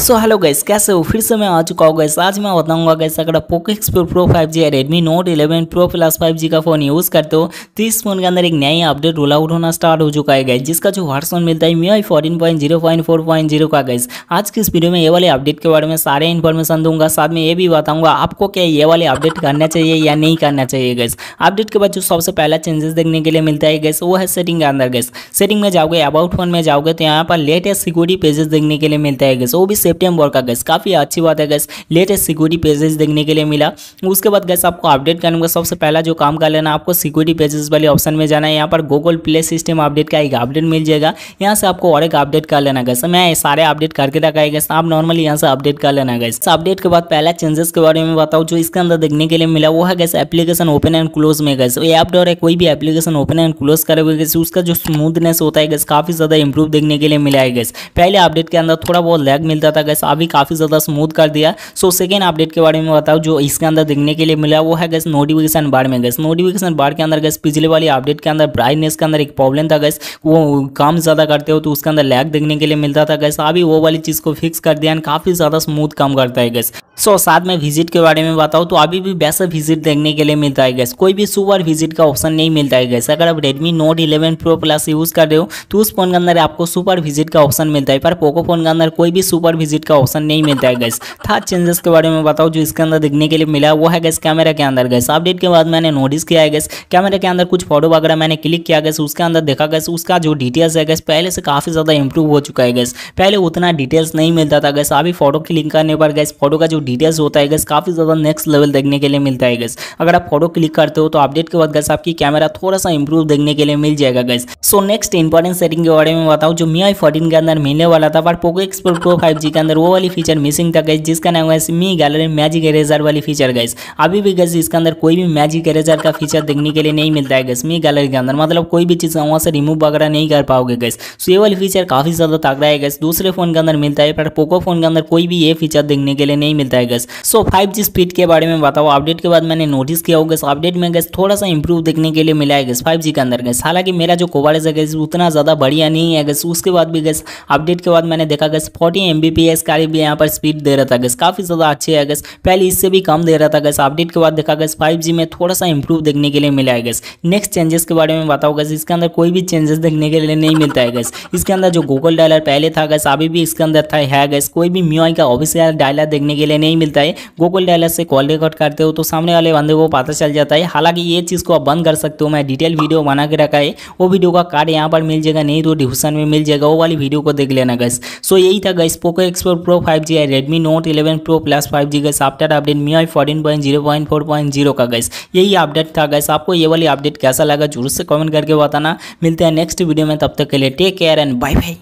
so hello guys कैसे हो फिर से मैं आ चुका हूँ गैस आज मैं बताऊंगा गैस अगर आप Poco explore pro five G या Redmi Note eleven pro plus five G का फ़ोन यूज़ करते हो तो इस फोन के अंदर एक नया अपडेट रोल आउट होना स्टार्ट हो चुका है गैस जिसका जो वर्सन मिलता है Mi fourteen point zero point four point zero का गैस आज की इस वीडियो में ये वाले अपडेट के बारे में सारे इन्फॉर्मेशन दूंगा साथ में ये भी बताऊंगा आपको क्या ये वाले अपडेट करना चाहिए या नहीं करना चाहिए गैस अपडेट के बाद जो सबसे पहला चेंजेस देखने के लिए मिलता है गैस वो है सेटिंग के अंदर गैस सेटिंग में जाओगे अबाउट फोन में जाओगे तो यहाँ पर लेटेस्ट सिक्योरिटी पेजेस देखने के लिए मिलता है गैस वो भी सेप्टेम्बर का गैस काफ़ी अच्छी बात है गैस लेटेस्ट सिक्योरिटी पेजेस देखने के लिए मिला उसके बाद गैस आपको अपडेट करने का सबसे पहला जो काम कर लेना आपको सिक्योरिटी पेजेस वाले ऑप्शन में जाना है यहाँ पर गूगल प्ले सिस्टम अपडेट का एक अपडेट मिल जाएगा यहाँ से आपको और एक अपडेट कर लेना गैस मैं सारे अपडेट करके रखा है गैस आप नॉर्मली यहाँ से अपडेट कर लेना गैस अपडेट के बाद पहला चेंजेस के बारे में बताओ जो इसके अंदर देखने के लिए मिला वो है guys application open and close में गैस ऐप द्वारा कोई भी एप्लीकेशन ओपन एंड क्लोज करोगे गैस उसका जो स्मूथनेस होता है गैस काफ़ी ज़्यादा इंप्रूव देखने के लिए मिला है गैस पहले अपडेट के अंदर थोड़ा बहुत लैग मिलता था था गैस अभी काफ़ी ज़्यादा स्मूथ कर दिया सो सेकेंड अपडेट के बारे में बताऊँ जो इसके अंदर देखने के लिए मिला वो है गैस नोटिफिकेशन बार में गैस नोटिफिकेशन बार के अंदर गैस पिछले वाली अपडेट के अंदर ब्राइटनेस के अंदर एक प्रॉब्लम था गैस वो काम ज़्यादा करते हो तो उसके अंदर लैग देखने के लिए मिलता था गैस अभी वो वाली चीज़ को फिक्स कर दिया एंड काफ़ी ज़्यादा स्मूथ काम करता है गैस सो so, साथ में विजिट के बारे में बताऊँ तो अभी भी वैसा विजिट देखने के लिए मिलता है गैस कोई भी सुपर विजिट का ऑप्शन नहीं मिलता है गैस अगर आप Redmi Note 11 pro plus use कर रहे हो तो उस फोन के अंदर आपको सुपर विजिट का ऑप्शन मिलता है पर पोको फोन के अंदर कोई भी सुपर विजिट विजिट का ऑप्शन नहीं मिलता है गैस थर्ड चेंजेस के बारे में बताओ जो इसके अंदर देखने के लिए मिला वो है गैस कैमरा के अंदर गैस अपडेट के बाद मैंने नोटिस किया है गैस कैमरा के अंदर कुछ फोटो वगैरह मैंने क्लिक किया गैस उसके अंदर देखा गैस उसका जो डिटेल्स है गैस पहले से काफ़ी ज़्यादा इंप्रूव हो चुका है गैस पहले उतना डिटेल्स नहीं मिलता था गैस अभी फोटो क्लिक करने पर गैस फोटो का जो डिटेल्स होता है गैस काफ़ी ज़्यादा नेक्स्ट लेवल देखने के लिए मिलता है गैस अगर आप फोटो क्लिक करते हो तो अपडेट के बाद गैस आपकी कैमरा थोड़ा सा इंप्रूव देखने के लिए मिल जाएगा guys so next important setting के बारे में बताओ जो मी आई फोर्टीन के अंदर मिलने वाला था पर पोको एक्सप्रो प्रो फाइव जी का અંદર વોલી ફીચર મિસિંગ দা ગાઈસ જિસકા નામ હૈ સ્મી ગેલેરી મેજિક એરેઝર વાલી ફીચર ગાઈસ અભી ભી ગાઈસ اسકે અંદર કોઈ ભી મેજિક એરેઝર કા ફીચર દેખને કે લિયે નહીં મિલતા હે ગાઈસ સ્મી ગેલેરી કે અંદર મતલબ કોઈ ભી ચીઝ ક્યાં હ વો સે રીમુવ બગરા નહીં કર પાહોગે ગાઈસ સો યે વાલી ફીચર કાફી જ્યાદા તકરાયા હે ગાઈસ દૂસરે ફોન કે અંદર મિલતા હે પર પોકો ફોન કે અંદર કોઈ ભી યે ફીચર દેખને કે લિયે નહીં મિલતા હે ગાઈસ સો 5g સ્પીડ કે બારે મે બતાઉ અપડેટ કે બાદ મેને નોટિસ કિયા હોગે સો અપડેટ મે ગાઈસ થોડા સા ઇમ્પ્રૂવ દેખને કે લિયે મિલા હે ગાઈસ 5g કે અંદર ગાઈસ हालाकि મેરા જો કોબાલેસા ગાઈસ ઉ बी का भी यहाँ पर स्पीड दे रहा था गैस काफ़ी ज़्यादा अच्छे है गैस पहले इससे भी कम दे रहा था गैस अपडेट के बाद देखा गैस फाइव में थोड़ा सा इंप्रूव देखने के लिए मिला है गैस नेक्स्ट चेंजेस के बारे में बताओ गैस इसके अंदर कोई भी चेंजेस देखने के लिए नहीं मिलता है गैस इसके अंदर जो गूगल डायलर पहले था गैस अभी भी इसके अंदर था है गैस कोई भी म्यूआई का ऑफिसियल डायलर देखने के लिए नहीं मिलता है गूगल डायलर से कॉल रिकॉर्ड करते हो तो सामने वाले बंदे को पता चल जाता है हालांकि ये चीज़ को आप बंद कर सकते हो मैं डिटेल वीडियो बना के रखा है वो वीडियो का कार्ड यहाँ पर मिल जाएगा नहीं तो डिस्क्रिप्शन में मिल जाएगा वो वाली वीडियो को देख लेना गैस सो यही था guys Poco explore pro five G है Redmi Note eleven pro plus five G guys update update Mi I fourteen point zero point four point zero का गैस यही अपडेट था गैस आपको ये वाली अपडेट कैसा लगा जरूर से कमेंट करके बताना मिलते हैं नेक्स्ट वीडियो में तब तक के लिए take care and bye bye